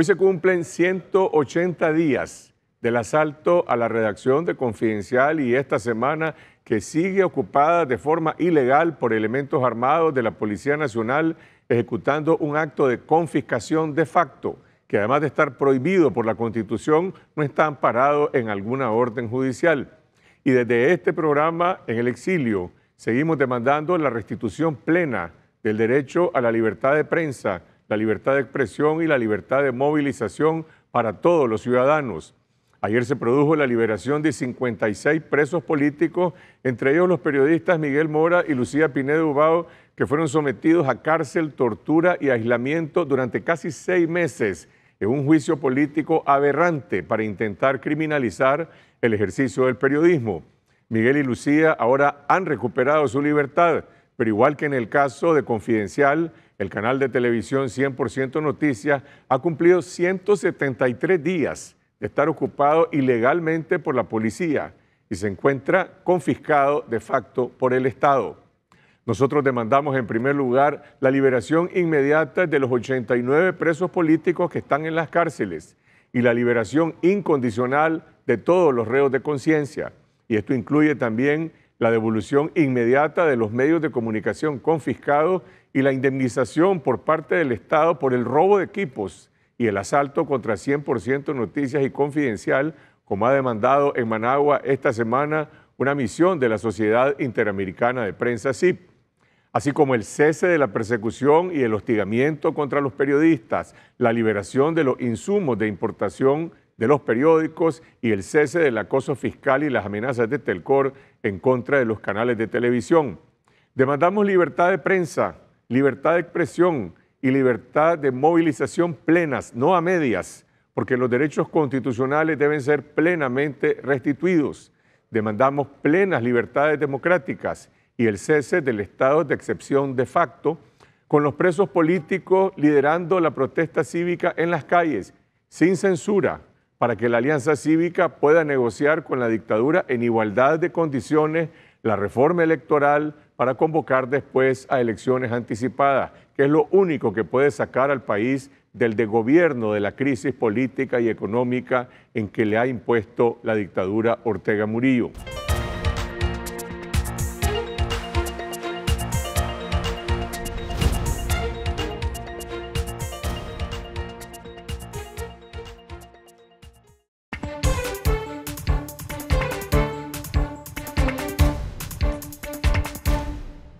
Hoy se cumplen 180 días del asalto a la redacción de Confidencial y esta semana que sigue ocupada de forma ilegal por elementos armados de la Policía Nacional ejecutando un acto de confiscación de facto que además de estar prohibido por la Constitución, no está amparado en alguna orden judicial. Y desde este programa, en el exilio, seguimos demandando la restitución plena del derecho a la libertad de prensa, la libertad de expresión y la libertad de movilización para todos los ciudadanos. Ayer se produjo la liberación de 56 presos políticos, entre ellos los periodistas Miguel Mora y Lucía Pinedo Ubao, que fueron sometidos a cárcel, tortura y aislamiento durante casi seis meses en un juicio político aberrante para intentar criminalizar el ejercicio del periodismo. Miguel y Lucía ahora han recuperado su libertad, pero igual que en el caso de Confidencial, el canal de televisión 100% Noticias ha cumplido 173 días de estar ocupado ilegalmente por la policía y se encuentra confiscado de facto por el Estado. Nosotros demandamos en primer lugar la liberación inmediata de los 89 presos políticos que están en las cárceles y la liberación incondicional de todos los reos de conciencia. Y esto incluye también la devolución inmediata de los medios de comunicación confiscados y la indemnización por parte del Estado por el robo de equipos y el asalto contra 100% Noticias y Confidencial, como ha demandado en Managua esta semana una misión de la Sociedad Interamericana de Prensa CIP, así como el cese de la persecución y el hostigamiento contra los periodistas, la liberación de los insumos de importación de los periódicos y el cese del acoso fiscal y las amenazas de Telcor en contra de los canales de televisión. Demandamos libertad de prensa, libertad de expresión y libertad de movilización plenas, no a medias, porque los derechos constitucionales deben ser plenamente restituidos. Demandamos plenas libertades democráticas y el cese del estado de excepción de facto, con los presos políticos liderando la protesta cívica en las calles, sin censura, para que la Alianza Cívica pueda negociar con la dictadura en igualdad de condiciones la reforma electoral para convocar después a elecciones anticipadas, que es lo único que puede sacar al país del desgobierno de la crisis política y económica en que le ha impuesto la dictadura Ortega Murillo.